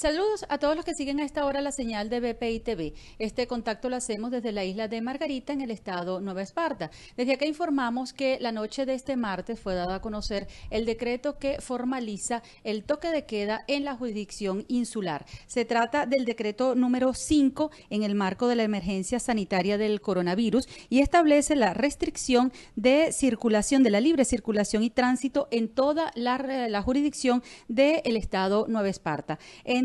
Saludos a todos los que siguen a esta hora la señal de BPI TV. Este contacto lo hacemos desde la isla de Margarita en el estado Nueva Esparta. Desde acá informamos que la noche de este martes fue dado a conocer el decreto que formaliza el toque de queda en la jurisdicción insular. Se trata del decreto número 5 en el marco de la emergencia sanitaria del coronavirus y establece la restricción de circulación, de la libre circulación y tránsito en toda la, jurisdicción del estado Nueva Esparta.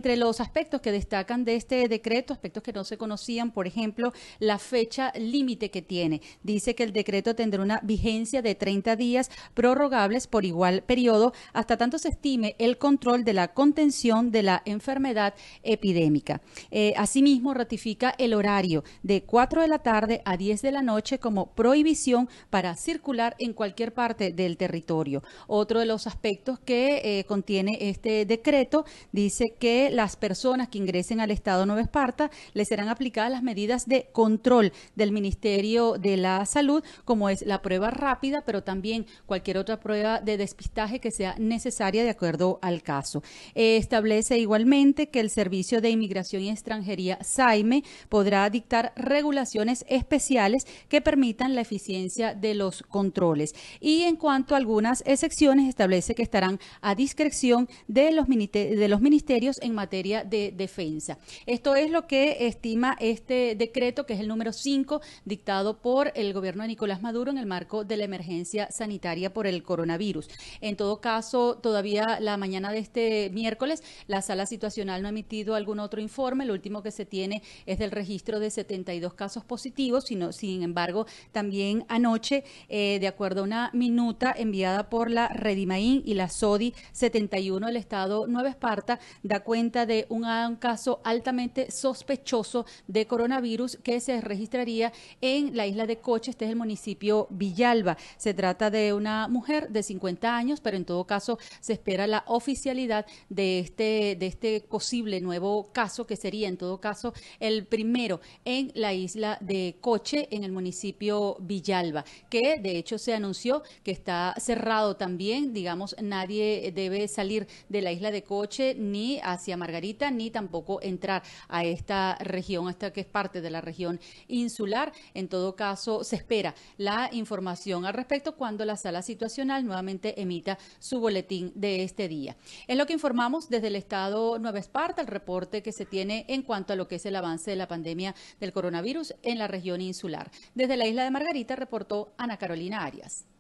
Entre los aspectos que destacan de este decreto, aspectos que no se conocían, por ejemplo, la fecha límite que tiene. Dice que el decreto tendrá una vigencia de 30 días prorrogables por igual periodo hasta tanto se estime el control de la contención de la enfermedad epidémica. Eh, asimismo, ratifica el horario de 4 de la tarde a 10 de la noche como prohibición para circular en cualquier parte del territorio. Otro de los aspectos que eh, contiene este decreto dice que las personas que ingresen al Estado Nueva Esparta les serán aplicadas las medidas de control del Ministerio de la Salud, como es la prueba rápida, pero también cualquier otra prueba de despistaje que sea necesaria de acuerdo al caso. Eh, establece igualmente que el Servicio de Inmigración y Extranjería, SAIME, podrá dictar regulaciones especiales que permitan la eficiencia de los controles. Y en cuanto a algunas excepciones, establece que estarán a discreción de los, de los ministerios en materia materia de defensa. Esto es lo que estima este decreto, que es el número 5, dictado por el gobierno de Nicolás Maduro en el marco de la emergencia sanitaria por el coronavirus. En todo caso, todavía la mañana de este miércoles, la sala situacional no ha emitido algún otro informe. Lo último que se tiene es del registro de 72 casos positivos, sino, sin embargo, también anoche, eh, de acuerdo a una minuta enviada por la Redimaín y la SODI 71 del Estado Nueva Esparta, da cuenta de un, ah, un caso altamente sospechoso de coronavirus que se registraría en la isla de Coche, este es el municipio Villalba. Se trata de una mujer de 50 años, pero en todo caso se espera la oficialidad de este, de este posible nuevo caso, que sería en todo caso el primero en la isla de Coche, en el municipio Villalba, que de hecho se anunció que está cerrado también, digamos, nadie debe salir de la isla de Coche ni hacia Margarita ni tampoco entrar a esta región, hasta que es parte de la región insular. En todo caso, se espera la información al respecto cuando la sala situacional nuevamente emita su boletín de este día. En lo que informamos desde el Estado Nueva Esparta, el reporte que se tiene en cuanto a lo que es el avance de la pandemia del coronavirus en la región insular. Desde la isla de Margarita reportó Ana Carolina Arias.